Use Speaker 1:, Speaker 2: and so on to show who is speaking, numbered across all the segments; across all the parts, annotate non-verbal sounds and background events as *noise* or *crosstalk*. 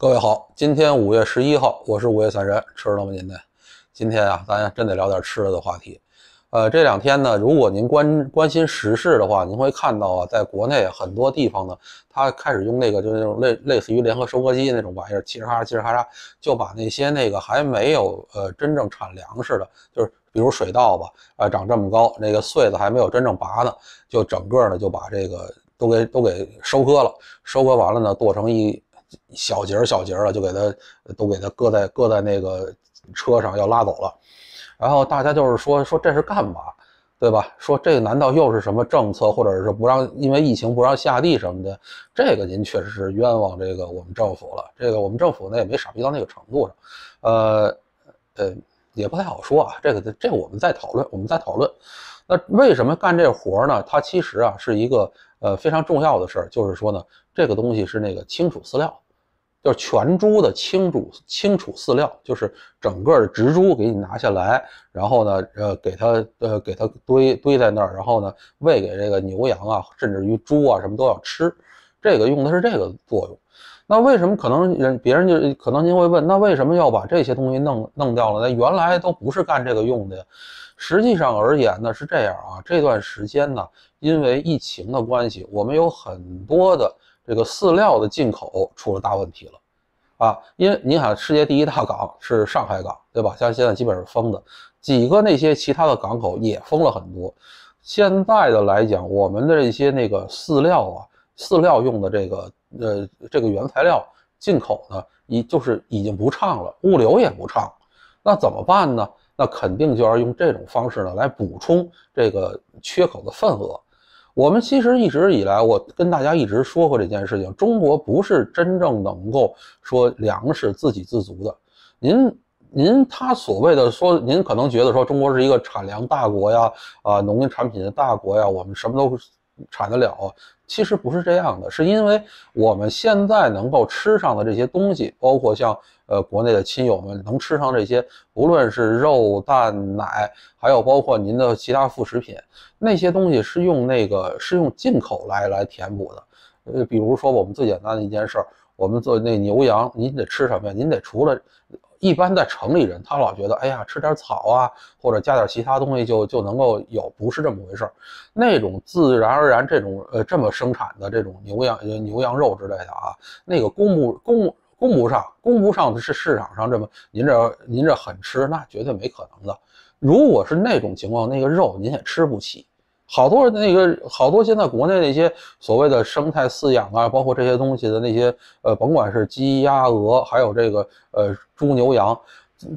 Speaker 1: 各位好，今天五月十一号，我是五月散人，吃了吗？您呢？今天啊，咱真得聊点吃的的话题。呃，这两天呢，如果您关关心时事的话，您会看到啊，在国内很多地方呢，它开始用那个就是那种类类似于联合收割机那种玩意儿，嘁哧喀嚓，嘁哧嚓，就把那些那个还没有呃真正产粮食的，就是比如水稻吧，啊，长这么高，那个穗子还没有真正拔呢，就整个呢就把这个都给都给收割了，收割完了呢，剁成一。小节小节的，就给他都给他搁在搁在那个车上要拉走了，然后大家就是说说这是干嘛，对吧？说这难道又是什么政策，或者是不让因为疫情不让下地什么的？这个您确实是冤枉这个我们政府了，这个我们政府呢也没傻逼到那个程度上，呃呃也不太好说啊，这个这我们再讨论，我们再讨论。那为什么干这活呢？它其实啊是一个呃非常重要的事儿，就是说呢这个东西是那个青储饲料。叫全株的清煮清煮饲料，就是整个的植株给你拿下来，然后呢，呃，给它，呃，给它堆堆在那儿，然后呢，喂给这个牛羊啊，甚至于猪啊，什么都要吃。这个用的是这个作用。那为什么可能人别人就可能您会问，那为什么要把这些东西弄弄掉了？那原来都不是干这个用的。实际上而言呢，是这样啊。这段时间呢，因为疫情的关系，我们有很多的。这个饲料的进口出了大问题了，啊，因为你看世界第一大港是上海港，对吧？像现在基本是封的，几个那些其他的港口也封了很多。现在的来讲，我们的这些那个饲料啊，饲料用的这个呃这个原材料进口呢，已就是已经不畅了，物流也不畅，那怎么办呢？那肯定就要用这种方式呢来补充这个缺口的份额。我们其实一直以来，我跟大家一直说过这件事情：中国不是真正能够说粮食自给自足的。您、您他所谓的说，您可能觉得说中国是一个产粮大国呀，啊，农业产品的大国呀，我们什么都产得了。其实不是这样的，是因为我们现在能够吃上的这些东西，包括像呃国内的亲友们能吃上这些，无论是肉、蛋、奶，还有包括您的其他副食品，那些东西是用那个是用进口来来填补的。呃，比如说我们最简单的一件事，我们做那牛羊，您得吃什么呀？您得除了。一般在城里人，他老觉得，哎呀，吃点草啊，或者加点其他东西，就就能够有，不是这么回事儿。那种自然而然这种呃这么生产的这种牛羊牛羊肉之类的啊，那个供不供供不上，供不上的是市场上这么您这您这狠吃，那绝对没可能的。如果是那种情况，那个肉您也吃不起。好多那个，好多现在国内那些所谓的生态饲养啊，包括这些东西的那些，呃，甭管是鸡、鸭、鹅，还有这个呃猪、牛、羊，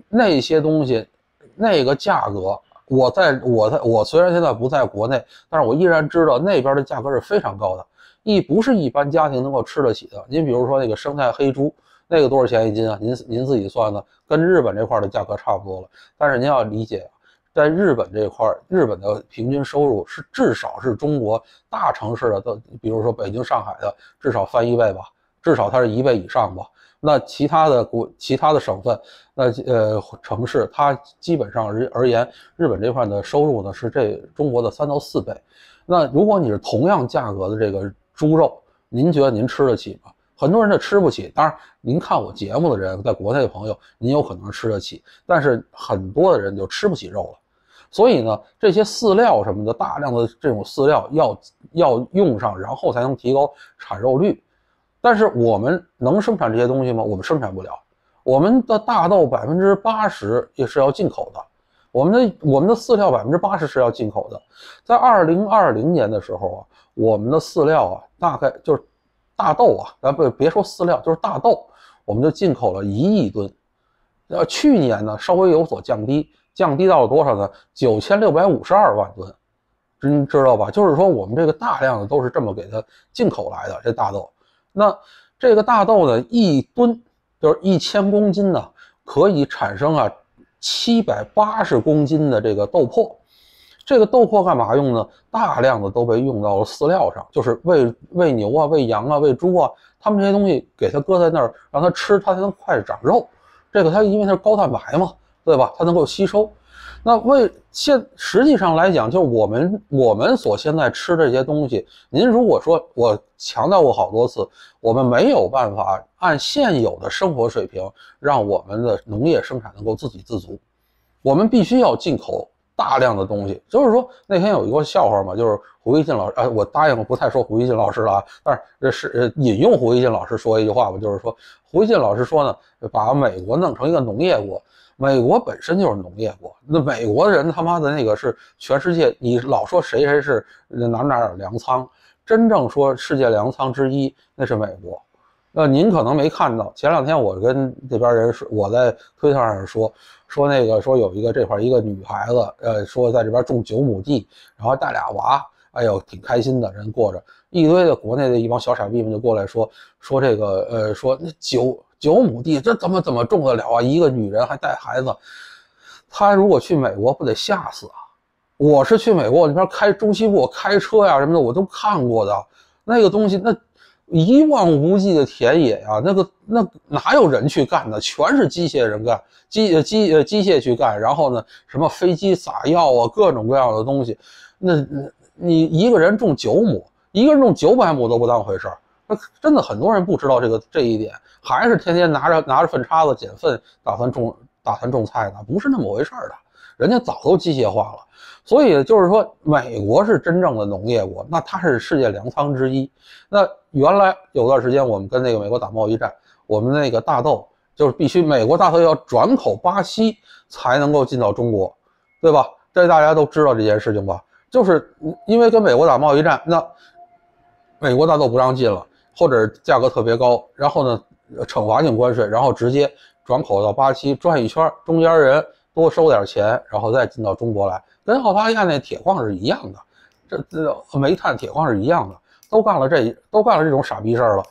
Speaker 1: 那些东西，那个价格，我在我在我虽然现在不在国内，但是我依然知道那边的价格是非常高的，一不是一般家庭能够吃得起的。您比如说那个生态黑猪，那个多少钱一斤啊？您您自己算呢，跟日本这块的价格差不多了。但是您要理解在日本这块儿，日本的平均收入是至少是中国大城市的，都比如说北京、上海的，至少翻一倍吧，至少它是一倍以上吧。那其他的国、其他的省份，那呃城市，它基本上而而言，日本这块的收入呢是这中国的三到四倍。那如果你是同样价格的这个猪肉，您觉得您吃得起吗？很多人就吃不起。当然，您看我节目的人，在国内的朋友，您有可能吃得起，但是很多的人就吃不起肉了。所以呢，这些饲料什么的，大量的这种饲料要要用上，然后才能提高产肉率。但是我们能生产这些东西吗？我们生产不了。我们的大豆百分之八十也是要进口的，我们的我们的饲料百分之八十是要进口的。在二零二零年的时候啊，我们的饲料啊，大概就是大豆啊，啊不，别说饲料，就是大豆，我们就进口了一亿吨。呃，去年呢，稍微有所降低。降低到了多少呢？九千六百五十二万吨，您知道吧？就是说我们这个大量的都是这么给它进口来的这大豆。那这个大豆呢，一吨就是一千公斤呢，可以产生啊七百八十公斤的这个豆粕。这个豆粕干嘛用呢？大量的都被用到了饲料上，就是喂喂牛啊，喂羊啊，喂猪啊，他们这些东西给它搁在那儿，让它吃，它才能快长肉。这个它因为它是高蛋白嘛。对吧？它能够吸收。那为现实际上来讲，就是我们我们所现在吃这些东西。您如果说我强调过好多次，我们没有办法按现有的生活水平让我们的农业生产能够自给自足，我们必须要进口大量的东西。就是说那天有一个笑话嘛，就是胡一进老师啊，我答应不再说胡一进老师了啊，但是这是引用胡一进老师说一句话吧，就是说胡一进老师说呢，把美国弄成一个农业国。美国本身就是农业国，那美国人他妈的那个是全世界，你老说谁谁是哪哪哪有粮仓，真正说世界粮仓之一那是美国。那您可能没看到，前两天我跟那边人说，我在推特上说说那个说有一个这块一个女孩子，呃，说在这边种九亩地，然后带俩娃，哎呦，挺开心的人过着。一堆的国内的一帮小傻逼们就过来说说这个，呃，说那九。九亩地，这怎么怎么种得了啊？一个女人还带孩子，她如果去美国，不得吓死啊！我是去美国，我那边开中西部，我开车呀什么的，我都看过的。那个东西，那一望无际的田野啊，那个那哪有人去干的？全是机械人干，机机呃机械去干。然后呢，什么飞机撒药啊，各种各样的东西。那你一个人种九亩，一个人种九百亩都不当回事儿。真的很多人不知道这个这一点，还是天天拿着拿着粪叉子捡粪，打算种打算种菜呢？不是那么回事儿的，人家早都机械化了。所以就是说，美国是真正的农业国，那它是世界粮仓之一。那原来有段时间，我们跟那个美国打贸易战，我们那个大豆就是必须美国大豆要转口巴西才能够进到中国，对吧？这大家都知道这件事情吧？就是因为跟美国打贸易战，那美国大豆不让进了。或者价格特别高，然后呢，惩罚性关税，然后直接转口到巴西，转一圈，中间人多收点钱，然后再进到中国来，跟澳大利亚那铁矿是一样的，这这煤炭、铁矿是一样的，都干了这都干了这种傻逼事儿了，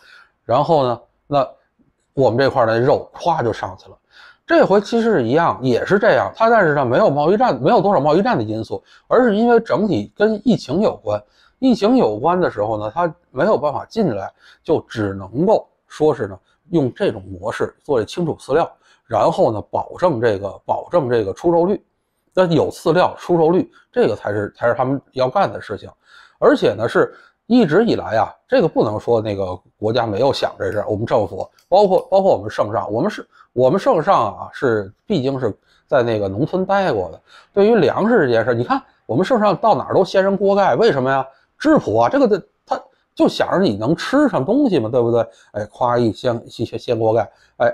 Speaker 1: 然后呢，那我们这块儿的肉咵就上去了，这回其实是一样，也是这样，它但是呢，没有贸易战，没有多少贸易战的因素，而是因为整体跟疫情有关。疫情有关的时候呢，他没有办法进来，就只能够说是呢，用这种模式做这基础饲料，然后呢，保证这个保证这个出肉率，那有饲料出肉率，这个才是才是他们要干的事情，而且呢，是一直以来啊，这个不能说那个国家没有想这事，我们政府包括包括我们圣上，我们是我们圣上啊，是毕竟是在那个农村待过的，对于粮食这件事，你看我们圣上到哪都掀人锅盖，为什么呀？质朴啊，这个的他就想着你能吃上东西嘛，对不对？哎，夸一箱一掀鲜锅盖，哎，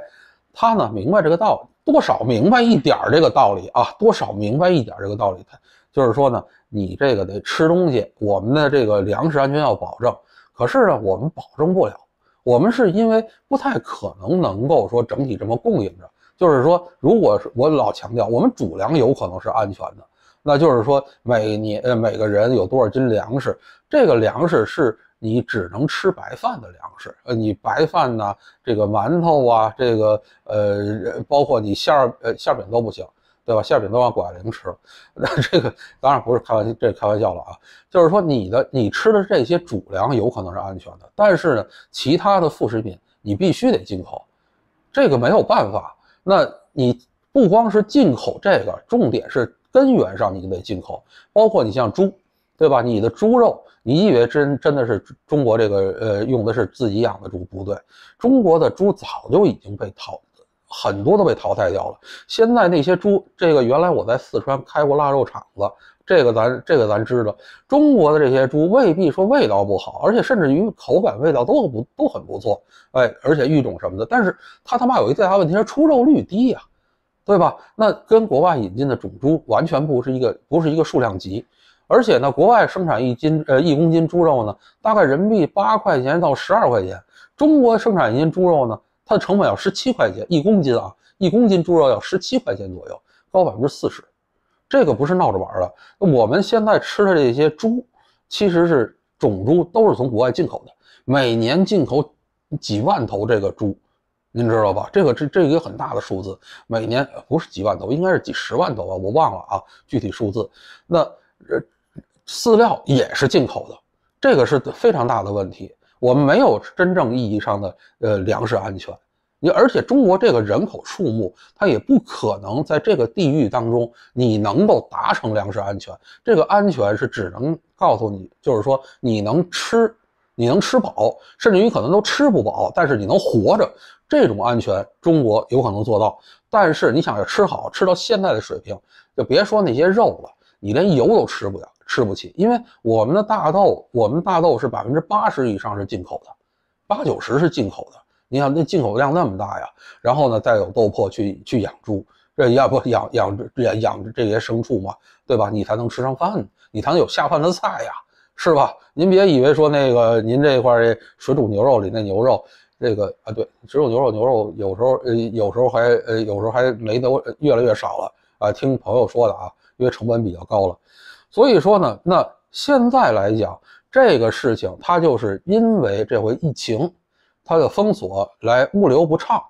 Speaker 1: 他呢明白这个道理，多少明白一点儿这个道理啊，多少明白一点儿这个道理。就是说呢，你这个得吃东西，我们的这个粮食安全要保证，可是呢，我们保证不了，我们是因为不太可能能够说整体这么供应着，就是说，如果是我老强调，我们主粮有可能是安全的。那就是说，每年呃每个人有多少斤粮食？这个粮食是你只能吃白饭的粮食，呃，你白饭呢，这个馒头啊，这个呃，包括你馅儿呃馅饼都不行，对吧？馅饼都要管零吃。*laughs* 那这个当然不是开玩笑，这开玩笑了啊。就是说，你的你吃的这些主粮有可能是安全的，但是呢，其他的副食品你必须得进口，这个没有办法。那你不光是进口这个，重点是。根源上你就得进口，包括你像猪，对吧？你的猪肉，你以为真真的是中国这个呃用的是自己养的猪？不对，中国的猪早就已经被淘，很多都被淘汰掉了。现在那些猪，这个原来我在四川开过腊肉厂子，这个咱这个咱知道，中国的这些猪未必说味道不好，而且甚至于口感味道都不都很不错，哎，而且育种什么的，但是他他妈有一最大问题是出肉率低呀。对吧？那跟国外引进的种猪完全不是一个，不是一个数量级。而且呢，国外生产一斤呃一公斤猪肉呢，大概人民币八块钱到十二块钱。中国生产一斤猪肉呢，它的成本要十七块钱一公斤啊，一公斤猪肉要十七块钱左右，高百分之四十。这个不是闹着玩的。我们现在吃的这些猪，其实是种猪都是从国外进口的，每年进口几万头这个猪。您知道吧？这个这这一个很大的数字，每年不是几万头，应该是几十万头吧，我忘了啊，具体数字。那呃，饲料也是进口的，这个是非常大的问题。我们没有真正意义上的呃粮食安全。你而且中国这个人口数目，它也不可能在这个地域当中你能够达成粮食安全。这个安全是只能告诉你，就是说你能吃。你能吃饱，甚至于可能都吃不饱，但是你能活着，这种安全中国有可能做到。但是你想要吃好吃到现在的水平，就别说那些肉了，你连油都吃不了，吃不起，因为我们的大豆，我们大豆是百分之八十以上是进口的，八九十是进口的。你想那进口量那么大呀，然后呢，再有豆粕去去养猪，这要不养养养养这些牲畜嘛，对吧？你才能吃上饭，你才能有下饭的菜呀。是吧？您别以为说那个您这块水煮牛肉里那牛肉，这个啊，对，水煮牛肉牛肉有时候呃有时候还呃有时候还没都越来越少了啊。听朋友说的啊，因为成本比较高了。所以说呢，那现在来讲这个事情，它就是因为这回疫情，它的封锁来物流不畅，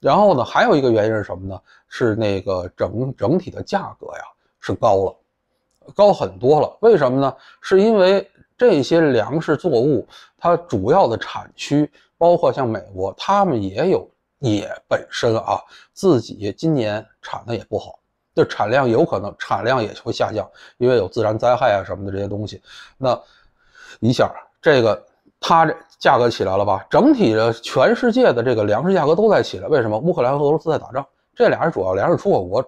Speaker 1: 然后呢还有一个原因是什么呢？是那个整整体的价格呀是高了。高很多了，为什么呢？是因为这些粮食作物，它主要的产区包括像美国，他们也有，也本身啊，自己今年产的也不好，这产量有可能产量也会下降，因为有自然灾害啊什么的这些东西，那一下这个它价格起来了吧？整体的全世界的这个粮食价格都在起来，为什么？乌克兰和俄罗斯在打仗，这俩人主要粮食出口国，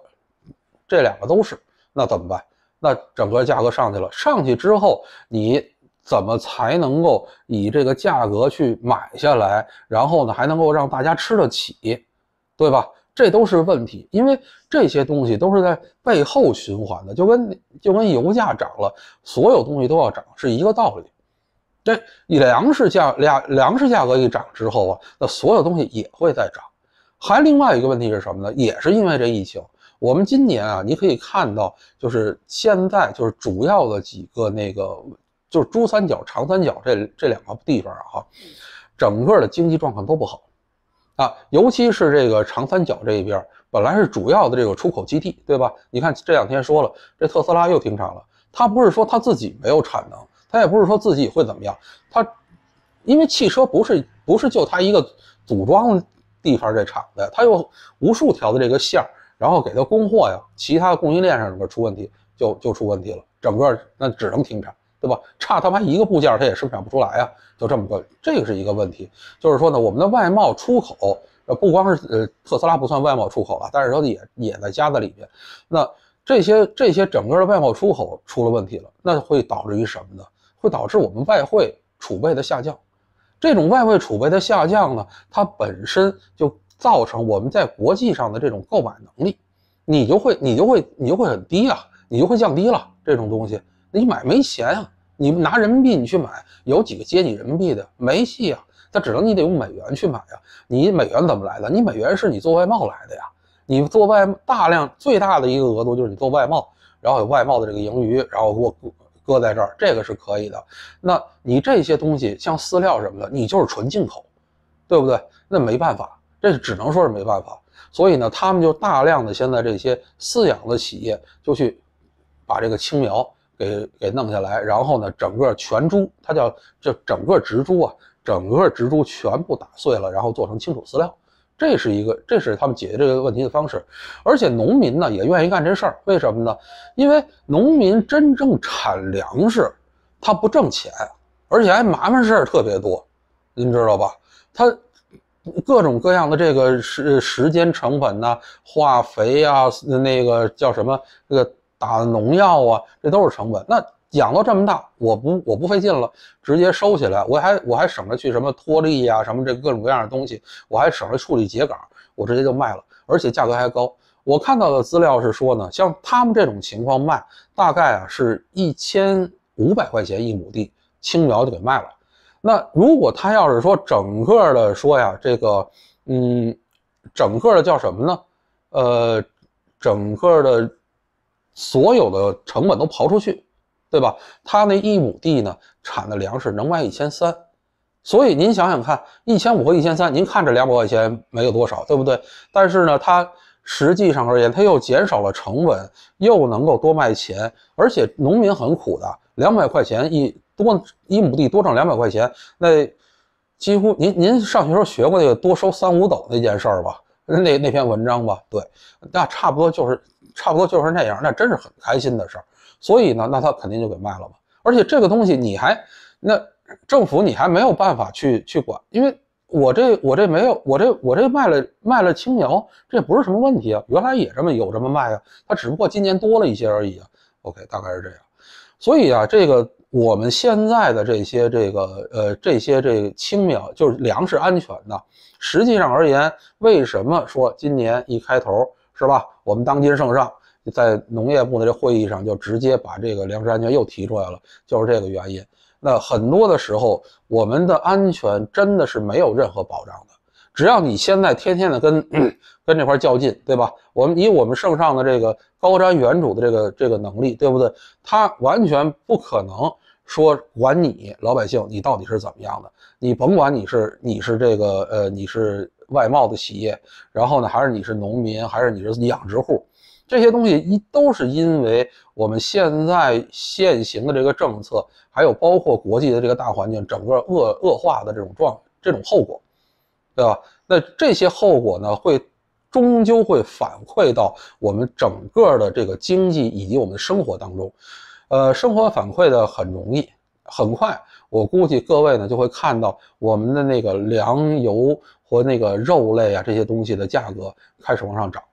Speaker 1: 这两个都是，那怎么办？那整个价格上去了，上去之后，你怎么才能够以这个价格去买下来？然后呢，还能够让大家吃得起，对吧？这都是问题，因为这些东西都是在背后循环的，就跟就跟油价涨了，所有东西都要涨是一个道理。这粮食价粮粮食价格一涨之后啊，那所有东西也会再涨。还另外一个问题是什么呢？也是因为这疫情。我们今年啊，你可以看到，就是现在就是主要的几个那个，就是珠三角、长三角这这两个地方啊，哈，整个的经济状况都不好，啊，尤其是这个长三角这一边，本来是主要的这个出口基地，对吧？你看这两天说了，这特斯拉又停产了，它不是说它自己没有产能，它也不是说自己会怎么样，它，因为汽车不是不是就它一个组装地方这厂子，它有无数条的这个线儿。然后给他供货呀，其他供应链上如果出问题，就就出问题了，整个那只能停产，对吧？差他妈一个部件，它也生产不出来啊，就这么个，这个是一个问题。就是说呢，我们的外贸出口，呃，不光是呃特斯拉不算外贸出口啊，但是它也也在加在里面。那这些这些整个的外贸出口出了问题了，那会导致于什么呢？会导致我们外汇储备的下降。这种外汇储备的下降呢，它本身就。造成我们在国际上的这种购买能力，你就会你就会你就会很低啊，你就会降低了这种东西，你买没钱啊，你拿人民币你去买，有几个接你人民币的，没戏啊，那只能你得用美元去买啊，你美元怎么来的？你美元是你做外贸来的呀，你做外大量最大的一个额度就是你做外贸，然后有外贸的这个盈余，然后给我搁搁在这儿，这个是可以的。那你这些东西像饲料什么的，你就是纯进口，对不对？那没办法。这只能说是没办法，所以呢，他们就大量的现在这些饲养的企业就去把这个青苗给给弄下来，然后呢，整个全株，它叫就整个植株啊，整个植株全部打碎了，然后做成青储饲料。这是一个，这是他们解决这个问题的方式。而且农民呢也愿意干这事儿，为什么呢？因为农民真正产粮食，他不挣钱，而且还麻烦事儿特别多，您知道吧？他。各种各样的这个时时间成本呐，化肥啊，那个叫什么，这个打农药啊，这都是成本。那养到这么大，我不我不费劲了，直接收起来，我还我还省着去什么脱粒啊，什么这各种各样的东西，我还省着处理秸秆，我直接就卖了，而且价格还高。我看到的资料是说呢，像他们这种情况卖，大概啊是一千五百块钱一亩地青苗就给卖了。那如果他要是说整个的说呀，这个，嗯，整个的叫什么呢？呃，整个的所有的成本都刨出去，对吧？他那一亩地呢，产的粮食能卖一千三，所以您想想看，一千五和一千三，您看这两百块钱没有多少，对不对？但是呢，它实际上而言，它又减少了成本，又能够多卖钱，而且农民很苦的，两百块钱一。多一亩地多挣两百块钱，那几乎您您上学时候学过那个多收三五斗那件事儿吧？那那篇文章吧，对，那差不多就是差不多就是那样，那真是很开心的事儿。所以呢，那他肯定就给卖了嘛。而且这个东西你还那政府你还没有办法去去管，因为我这我这没有我这我这卖了卖了青苗，这也不是什么问题啊，原来也这么有这么卖啊，他只不过今年多了一些而已啊。OK，大概是这样。所以啊，这个。我们现在的这些这个呃这些这青苗就是粮食安全呢，实际上而言，为什么说今年一开头是吧？我们当今圣上在农业部的这会议上就直接把这个粮食安全又提出来了，就是这个原因。那很多的时候，我们的安全真的是没有任何保障的。只要你现在天天的跟 *clears throat* 跟这块较劲，对吧？我们以我们圣上的这个高瞻远瞩的这个这个能力，对不对？他完全不可能。说管你老百姓，你到底是怎么样的？你甭管你是你是这个呃，你是外贸的企业，然后呢，还是你是农民，还是你是养殖户，这些东西一都是因为我们现在现行的这个政策，还有包括国际的这个大环境，整个恶恶化的这种状这种后果，对吧？那这些后果呢，会终究会反馈到我们整个的这个经济以及我们的生活当中。呃，生活反馈的很容易，很快，我估计各位呢就会看到我们的那个粮油和那个肉类啊这些东西的价格开始往上涨。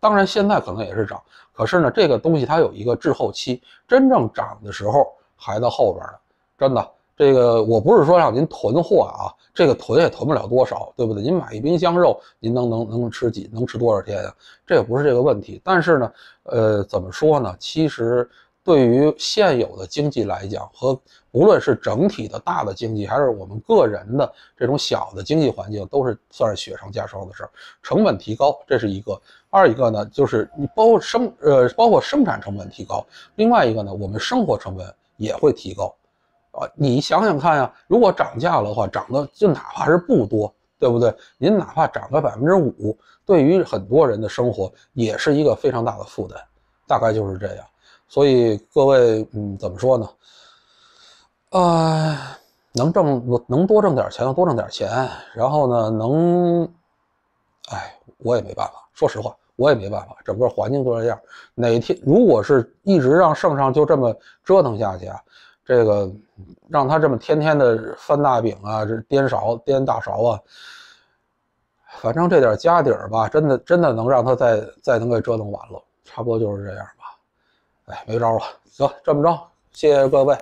Speaker 1: 当然，现在可能也是涨，可是呢，这个东西它有一个滞后期，真正涨的时候还在后边呢。真的，这个我不是说让您囤货啊，这个囤也囤不了多少，对不对？您买一冰箱肉，您能能能吃几能吃多少天啊？这也不是这个问题。但是呢，呃，怎么说呢？其实。对于现有的经济来讲，和无论是整体的大的经济，还是我们个人的这种小的经济环境，都是算是雪上加霜的事儿。成本提高，这是一个；二一个呢，就是你包括生呃，包括生产成本提高，另外一个呢，我们生活成本也会提高，啊，你想想看呀，如果涨价的话，涨的就哪怕是不多，对不对？您哪怕涨个百分之五，对于很多人的生活也是一个非常大的负担，大概就是这样。所以各位，嗯，怎么说呢？呃，能挣能多挣点钱就多挣点钱，然后呢，能，哎，我也没办法，说实话，我也没办法，整个环境就这样。哪天如果是一直让圣上就这么折腾下去啊，这个让他这么天天的翻大饼啊，这颠勺颠大勺啊，反正这点家底儿吧，真的真的能让他再再能给折腾完了，差不多就是这样吧。没招了，行，这么着，谢谢各位。